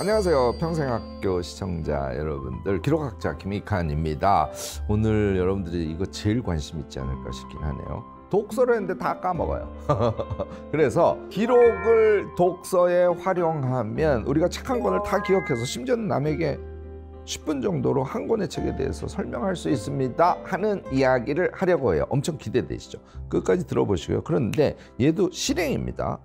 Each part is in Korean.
안녕하세요 평생학교 시청자 여러분들 기록학자 김익환입니다 오늘 여러분들이 이거 제일 관심 있지 않을까 싶긴 하네요 독서를 했는데 다 까먹어요 그래서 기록을 독서에 활용하면 우리가 책 한 권을 다 기억해서 심지어는 남에게 10분 정도로 한 권의 책에 대해서 설명할 수 있습니다 하는 이야기를 하려고 해요 엄청 기대되시죠 끝까지 들어보시고요 그런데 얘도 실행입니다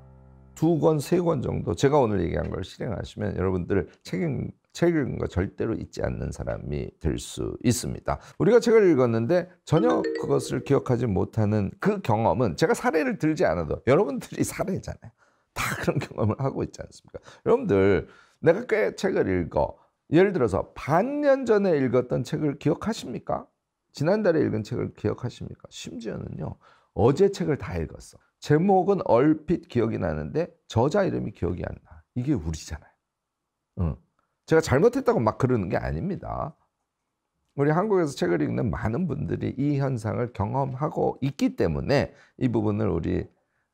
두 권, 세 권 정도 제가 오늘 얘기한 걸 실행하시면 여러분들 책임 책을 읽은 거 절대로 잊지 않는 사람이 될 수 있습니다. 우리가 책을 읽었는데 전혀 그것을 기억하지 못하는 그 경험은 제가 사례를 들지 않아도 여러분들이 사례잖아요. 다 그런 경험을 하고 있지 않습니까? 여러분들 내가 꽤 책을 읽어 예를 들어서 반년 전에 읽었던 책을 기억하십니까? 지난달에 읽은 책을 기억하십니까? 심지어는요 어제 책을 다 읽었어. 제목은 얼핏 기억이 나는데 저자 이름이 기억이 안 나. 이게 우리잖아요. 응. 제가 잘못했다고 막 그러는 게 아닙니다. 우리 한국에서 책을 읽는 많은 분들이 이 현상을 경험하고 있기 때문에 이 부분을 우리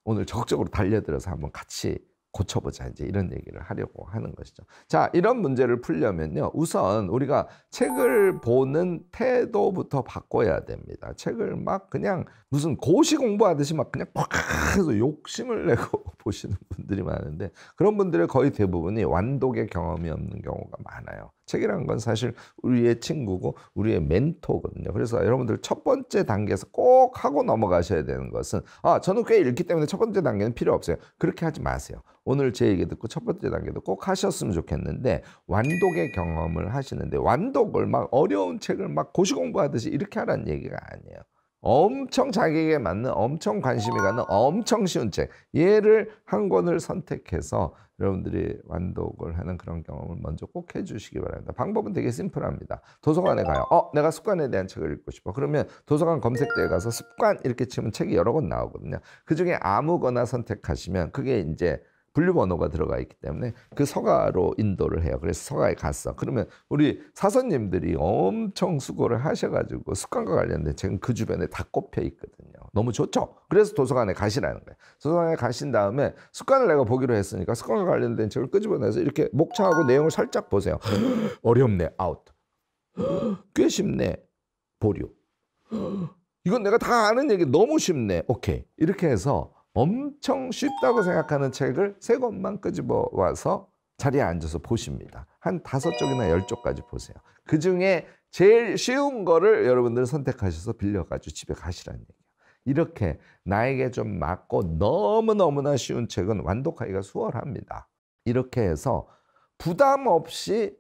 오늘 적극적으로 달려들어서 한번 같이 고쳐보자 이제 이런 얘기를 하려고 하는 것이죠. 자 이런 문제를 풀려면요 우선 우리가 책을 보는 태도부터 바꿔야 됩니다. 책을 막 그냥 무슨 고시 공부하듯이 막 그냥 꽉 해서 욕심을 내고 보시는 분들이 많은데 그런 분들의 거의 대부분이 완독의 경험이 없는 경우가 많아요. 책이라는 건 사실 우리의 친구고 우리의 멘토거든요. 그래서 여러분들 첫 번째 단계에서 꼭 하고 넘어가셔야 되는 것은 아 저는 꽤 읽기 때문에 첫 번째 단계는 필요 없어요. 그렇게 하지 마세요. 오늘 제 얘기 듣고 첫 번째 단계도 꼭 하셨으면 좋겠는데 완독의 경험을 하시는데 완독을 막 어려운 책을 막 고시 공부하듯이 이렇게 하라는 얘기가 아니에요. 엄청 자기에게 맞는 엄청 관심이 가는 엄청 쉬운 책 얘를 한 권을 선택해서 여러분들이 완독을 하는 그런 경험을 먼저 꼭 해주시기 바랍니다. 방법은 되게 심플합니다. 도서관에 가요. 어, 내가 습관에 대한 책을 읽고 싶어. 그러면 도서관 검색대에 가서 습관 이렇게 치면 책이 여러 권 나오거든요. 그 중에 아무거나 선택하시면 그게 이제 분류 번호가 들어가 있기 때문에 그 서가로 인도를 해요. 그래서 서가에 갔어. 그러면 우리 사서님들이 엄청 수고를 하셔가지고 습관과 관련된 책은 그 주변에 다 꼽혀 있거든요. 너무 좋죠. 그래서 도서관에 가시라는 거예요. 도서관에 가신 다음에 습관을 내가 보기로 했으니까 습관과 관련된 책을 끄집어내서 이렇게 목차하고 내용을 살짝 보세요. 어렵네. 아웃. 꽤 쉽네. 보류. 이건 내가 다 아는 얘기 너무 쉽네. 오케이. 이렇게 해서 엄청 쉽다고 생각하는 책을 세 권만 끄집어 와서 자리에 앉아서 보십니다. 한 다섯 쪽이나 열 쪽까지 보세요. 그 중에 제일 쉬운 거를 여러분들 선택하셔서 빌려가지고 집에 가시라는 얘기예요. 이렇게 나에게 좀 맞고 너무너무나 쉬운 책은 완독하기가 수월합니다. 이렇게 해서 부담 없이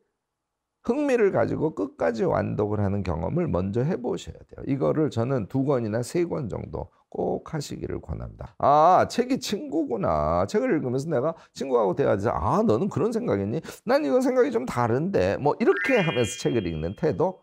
흥미를 가지고 끝까지 완독을 하는 경험을 먼저 해보셔야 돼요. 이거를 저는 두 권이나 세 권 정도 꼭 하시기를 권합니다. 아, 책이 친구구나. 책을 읽으면서 내가 친구하고 대화하자. 아, 너는 그런 생각이니? 난 이건 생각이 좀 다른데. 뭐 이렇게 하면서 책을 읽는 태도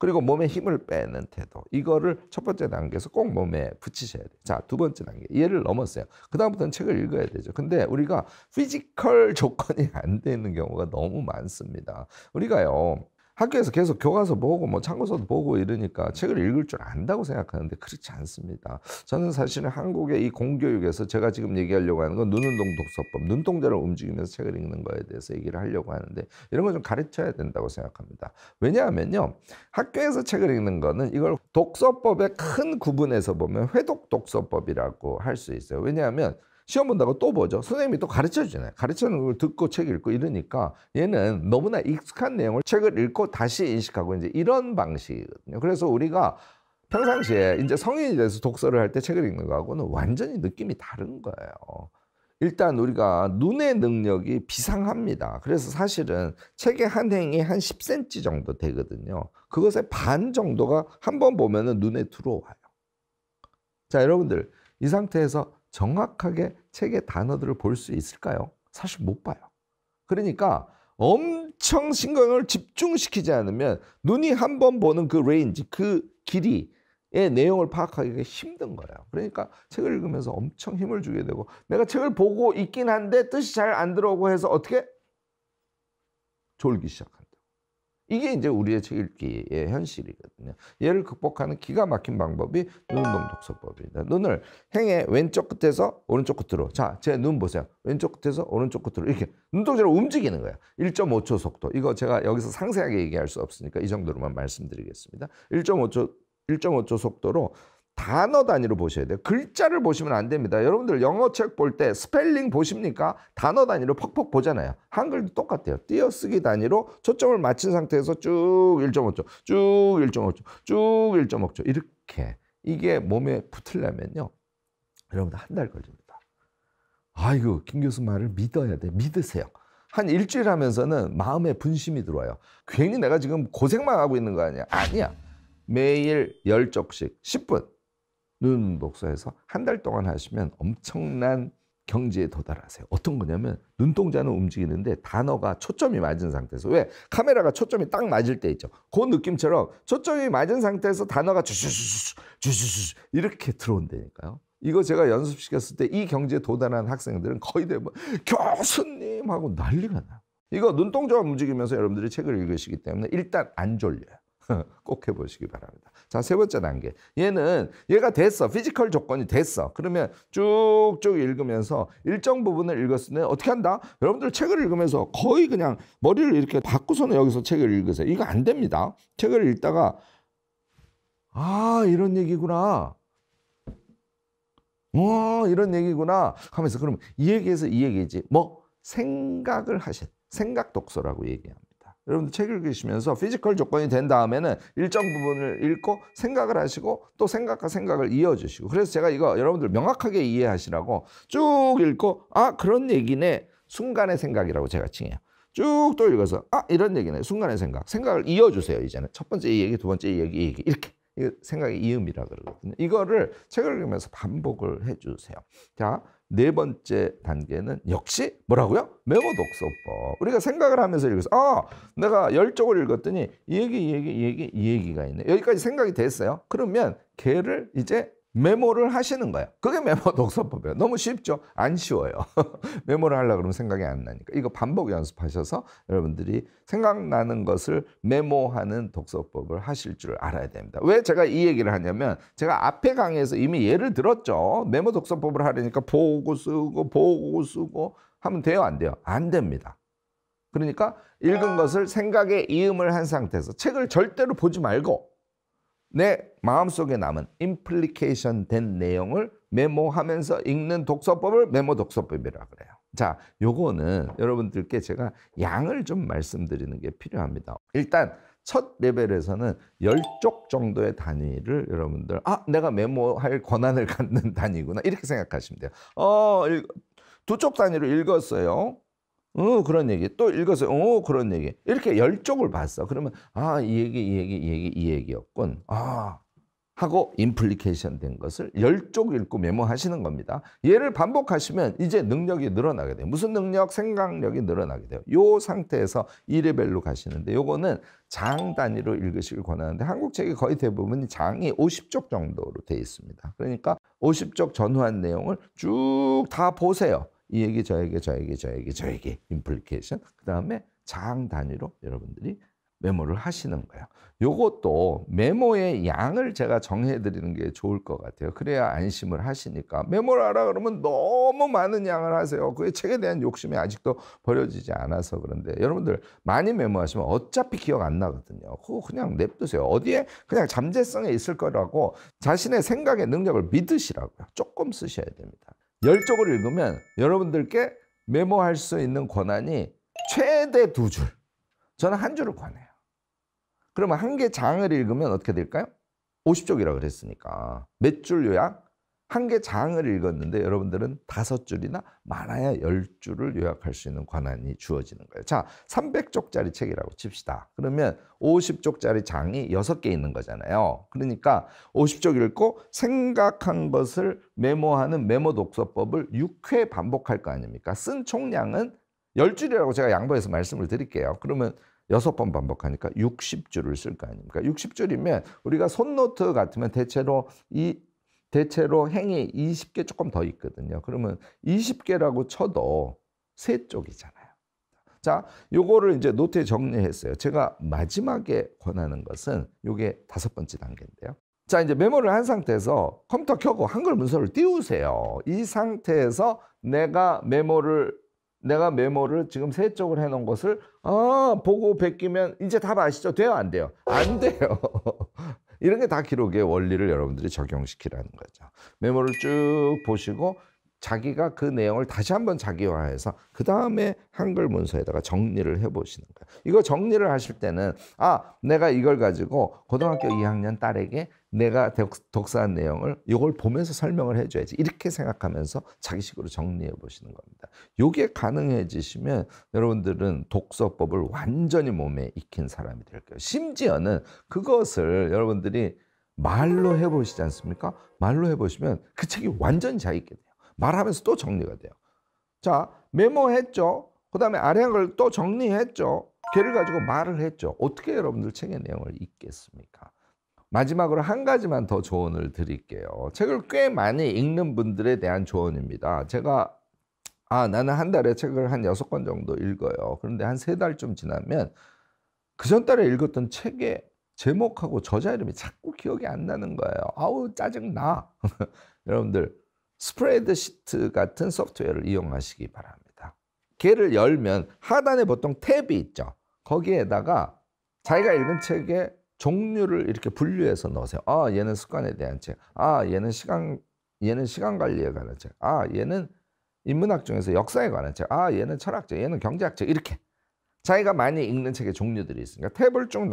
그리고 몸에 힘을 빼는 태도. 이거를 첫 번째 단계에서 꼭 몸에 붙이셔야 돼요. 자, 두 번째 단계. 얘를 넘었어요. 그다음부터는 책을 읽어야 되죠. 근데 우리가 피지컬 조건이 안 되는 경우가 너무 많습니다. 우리가요. 학교에서 계속 교과서 보고 뭐 참고서도 보고 이러니까 책을 읽을 줄 안다고 생각하는데 그렇지 않습니다. 저는 사실은 한국의 이 공교육에서 제가 지금 얘기하려고 하는 건 눈운동 독서법, 눈동자를 움직이면서 책을 읽는 거에 대해서 얘기를 하려고 하는데 이런 걸 좀 가르쳐야 된다고 생각합니다. 왜냐하면요. 학교에서 책을 읽는 거는 이걸 독서법의 큰 구분에서 보면 회독 독서법이라고 할 수 있어요. 왜냐하면 시험 본다고 또 보죠. 선생님이 또 가르쳐 주잖아요. 가르치는 걸 듣고 책 읽고 이러니까 얘는 너무나 익숙한 내용을 책을 읽고 다시 인식하고 이제 이런 방식이거든요. 그래서 우리가 평상시에 이제 성인이 돼서 독서를 할 때 책을 읽는 거하고는 완전히 느낌이 다른 거예요. 일단 우리가 눈의 능력이 비상합니다. 그래서 사실은 책의 한 행이 한 10cm 정도 되거든요. 그것의 반 정도가 한 번 보면은 눈에 들어와요. 자, 여러분들 이 상태에서 정확하게 책의 단어들을 볼 수 있을까요? 사실 못 봐요. 그러니까 엄청 신경을 집중시키지 않으면 눈이 한 번 보는 그 레인지, 그 길이의 내용을 파악하기가 힘든 거예요. 그러니까 책을 읽으면서 엄청 힘을 주게 되고 내가 책을 보고 있긴 한데 뜻이 잘 안 들어오고 해서 어떻게? 졸기 시작하는 이게 이제 우리의 책 읽기의 현실이거든요. 얘를 극복하는 기가 막힌 방법이 눈동 독서법입니다. 눈을 행의 왼쪽 끝에서 오른쪽 끝으로. 자, 제 눈 보세요. 왼쪽 끝에서 오른쪽 끝으로 이렇게 눈동자로 움직이는 거예요. 1.5초 속도. 이거 제가 여기서 상세하게 얘기할 수 없으니까 이 정도로만 말씀드리겠습니다. 1.5초 1.5초 속도로 단어 단위로 보셔야 돼요. 글자를 보시면 안 됩니다. 여러분들 영어 책 볼 때 스펠링 보십니까? 단어 단위로 퍽퍽 보잖아요. 한글도 똑같아요. 띄어쓰기 단위로 초점을 맞춘 상태에서 쭉 1.5초, 쭉 1.5초, 쭉 1.5초 이렇게 이게 몸에 붙으려면요. 여러분들 한 달 걸립니다. 아이고 김 교수 말을 믿어야 돼. 믿으세요. 한 일주일 하면서는 마음에 분심이 들어와요. 괜히 내가 지금 고생만 하고 있는 거 아니야? 아니야. 매일 열쪽씩 10분 눈 목사에서 한 달 동안 하시면 엄청난 경지에 도달하세요. 어떤 거냐면 눈동자는 움직이는데 단어가 초점이 맞은 상태에서 왜 카메라가 초점이 딱 맞을 때 있죠. 그 느낌처럼 초점이 맞은 상태에서 단어가 주주주주 주주 이렇게 들어온다니까요. 이거 제가 연습시켰을 때 이 경지에 도달한 학생들은 거의 대부분 교수님 하고 난리가 나. 이거 눈동자가 움직이면서 여러분들이 책을 읽으시기 때문에 일단 안 졸려요. 꼭 해보시기 바랍니다. 자, 세 번째 단계. 얘는 얘가 됐어. 피지컬 조건이 됐어. 그러면 쭉쭉 읽으면서 일정 부분을 읽었으면 어떻게 한다? 여러분들 책을 읽으면서 거의 그냥 머리를 이렇게 바꾸서는 여기서 책을 읽으세요. 이거 안 됩니다. 책을 읽다가 아, 이런 얘기구나. 어, 이런 얘기구나 하면서 그러면이 얘기에서 이 얘기지. 뭐 생각을 하신 생각 독서라고 얘기합니다. 여러분들 책 읽으시면서 피지컬 조건이 된 다음에는 일정 부분을 읽고 생각을 하시고 또 생각과 생각을 이어주시고 그래서 제가 이거 여러분들 명확하게 이해하시라고 쭉 읽고 아 그런 얘기네 순간의 생각이라고 제가 칭해요. 쭉 또 읽어서 아 이런 얘기네 순간의 생각 생각을 이어주세요 이제는 첫 번째 얘기 두 번째 얘기 얘기 이렇게 생각의 이음이라 그러거든요. 이거를 책을 읽으면서 반복을 해주세요. 자, 네 번째 단계는 역시 뭐라고요? 메모 독서법. 우리가 생각을 하면서 읽어서 아, 내가 열 쪽을 읽었더니 이 얘기, 이 얘기, 이 얘기, 이 얘기가 있네. 여기까지 생각이 됐어요. 그러면 걔를 이제 메모를 하시는 거예요. 그게 메모 독서법이에요. 너무 쉽죠? 안 쉬워요. 메모를 하려 고 그러면 생각이 안 나니까. 이거 반복 연습하셔서 여러분들이 생각나는 것을 메모하는 독서법을 하실 줄 알아야 됩니다. 왜 제가 이 얘기를 하냐면 제가 앞에 강의에서 이미 예를 들었죠. 메모 독서법을 하려니까 보고 쓰고 보고 쓰고 하면 돼요, 안 돼요? 안 됩니다. 그러니까 읽은 것을 생각에 이음을 한 상태에서 책을 절대로 보지 말고 내 마음속에 남은 implication 된 내용을 메모하면서 읽는 독서법을 메모 독서법이라 그래요. 자, 요거는 여러분들께 제가 양을 좀 말씀드리는 게 필요합니다. 일단 첫 레벨에서는 열 쪽 정도의 단위를 여러분들 아, 내가 메모할 권한을 갖는 단위구나. 이렇게 생각하시면 돼요. 어, 두 쪽 단위로 읽었어요. 어 그런 얘기 또 읽어서 어 그런 얘기 이렇게 열쪽을 봤어 그러면 아 이 얘기 이 얘기 이 얘기 이 얘기였군 아 하고 임플리케이션 된 것을 열 쪽 읽고 메모하시는 겁니다 얘를 반복하시면 이제 능력이 늘어나게 돼요 무슨 능력 생각력이 늘어나게 돼요 요 상태에서 이레벨로 가시는데 요거는 장 단위로 읽으시길 권하는데 한국 책이 거의 대부분 장이 50쪽 정도로 돼 있습니다 그러니까 50쪽 전후한 내용을 쭉 다 보세요 이 얘기 저 얘기 저 얘기 저 얘기 저 얘기 implication 그 다음에 장 단위로 여러분들이 메모를 하시는 거예요. 요것도 메모의 양을 제가 정해 드리는 게 좋을 것 같아요. 그래야 안심을 하시니까 메모를 하라 그러면 너무 많은 양을 하세요. 그게 책에 대한 욕심이 아직도 버려지지 않아서 그런데 여러분들 많이 메모하시면 어차피 기억 안 나거든요. 그거 그냥 냅두세요. 어디에 그냥 잠재성에 있을 거라고 자신의 생각의 능력을 믿으시라고요. 조금 쓰셔야 됩니다. 10쪽을 읽으면 여러분들께 메모할 수 있는 권한이 최대 두 줄. 저는 한 줄을 권해요. 그러면 한 개 장을 읽으면 어떻게 될까요? 50쪽이라고 그랬으니까. 몇 줄 요약? 한개 장을 읽었는데 여러분들은 다섯 줄이나 많아야 열 줄을 요약할 수 있는 권한이 주어지는 거예요. 자, 300쪽짜리 책이라고 칩시다. 그러면 50쪽짜리 장이 여섯 개 있는 거잖아요. 그러니까 50쪽 읽고 생각한 것을 메모하는 메모 독서법을 6회 반복할 거 아닙니까? 쓴 총량은 열줄이라고 제가 양보해서 말씀을 드릴게요. 그러면 여섯 번 반복하니까 60줄을 쓸 거 아닙니까? 60줄이면 우리가 손노트 같으면 대체로 이 대체로 행이 20개 조금 더 있거든요. 그러면 20개라고 쳐도 세 쪽이잖아요. 자, 요거를 이제 노트에 정리했어요. 제가 마지막에 권하는 것은 요게 다섯 번째 단계인데요. 자, 이제 메모를 한 상태에서 컴퓨터 켜고 한글 문서를 띄우세요. 이 상태에서 내가 메모를 내가 메모를 지금 세 쪽을 해놓은 것을 아 보고 베끼면 이제 답 아시죠? 돼요 안 돼요? 안 돼요. 이런 게 다 기록의 원리를 여러분들이 적용시키라는 거죠. 메모를 쭉 보시고 자기가 그 내용을 다시 한번 자기화해서 그 다음에 한글 문서에다가 정리를 해보시는 거예요. 이거 정리를 하실 때는 아 내가 이걸 가지고 고등학교 2학년 딸에게 내가 독사한 내용을 이걸 보면서 설명을 해줘야지 이렇게 생각하면서 자기식으로 정리해 보시는 겁니다. 이게 가능해지시면 여러분들은 독서법을 완전히 몸에 익힌 사람이 될 거예요. 심지어는 그것을 여러분들이 말로 해보시지 않습니까? 말로 해보시면 그 책이 완전히 자기 있게 돼요. 말하면서 또 정리가 돼요. 자, 메모했죠. 그 다음에 아량을 또 정리했죠. 걔를 가지고 말을 했죠. 어떻게 여러분들 책의 내용을 읽겠습니까? 마지막으로 한 가지만 더 조언을 드릴게요. 책을 꽤 많이 읽는 분들에 대한 조언입니다. 제가 아 나는 한 달에 책을 한 여섯 권 정도 읽어요. 그런데 한 세 달쯤 지나면 그 전달에 읽었던 책의 제목하고 저자 이름이 자꾸 기억이 안 나는 거예요. 아우 짜증나. 여러분들 스프레드시트 같은 소프트웨어를 이용하시기 바랍니다. 걔를 열면 하단에 보통 탭이 있죠. 거기에다가 자기가 읽은 책의 종류를 이렇게 분류해서 넣으세요. 아, 얘는 습관에 대한 책. 아, 얘는 시간 얘는 시간 관리에 관한 책. 아, 얘는 인문학 중에서 역사에 관한 책. 아, 얘는 철학책. 얘는 경제학책. 이렇게 자기가 많이 읽는 책의 종류들이 있으니까 탭을 쭉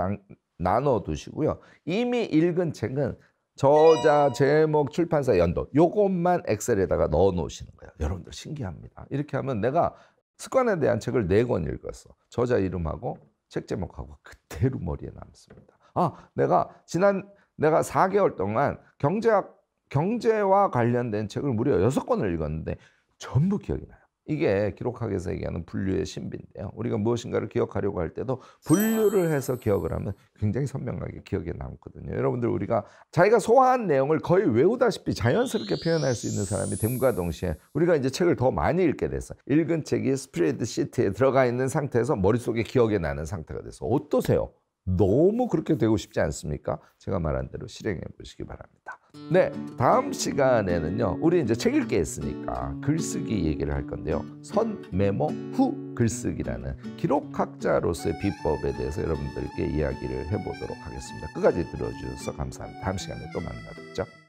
나, 눠 두시고요. 이미 읽은 책은 저자, 제목, 출판사, 연도 요것만 엑셀에다가 넣어 놓으시는 거예요. 여러분들 신기합니다. 이렇게 하면 내가 습관에 대한 책을 네 권 읽었어. 저자 이름하고 책 제목하고 그대로 머리에 남습니다. 아, 내가 지난 내가 4개월 동안 경제학 경제와 관련된 책을 무려 6권을 읽었는데 전부 기억이 나요. 이게 기록학에서 얘기하는 분류의 신비인데요. 우리가 무엇인가를 기억하려고 할 때도 분류를 해서 기억을 하면 굉장히 선명하게 기억에 남거든요. 여러분들 우리가 자기가 소화한 내용을 거의 외우다시피 자연스럽게 표현할 수 있는 사람이 됨과 동시에 우리가 이제 책을 더 많이 읽게 돼서 읽은 책이 스프레드 시트에 들어가 있는 상태에서 머릿속에 기억에 나는 상태가 돼서 어떠세요? 너무 그렇게 되고 싶지 않습니까? 제가 말한 대로 실행해 보시기 바랍니다. 네, 다음 시간에는요. 우리 이제 책 읽기 했으니까 글쓰기 얘기를 할 건데요. 선 메모 후 글쓰기라는 기록학자로서의 비법에 대해서 여러분들께 이야기를 해보도록 하겠습니다. 끝까지 들어주셔서 감사합니다. 다음 시간에 또만나겠죠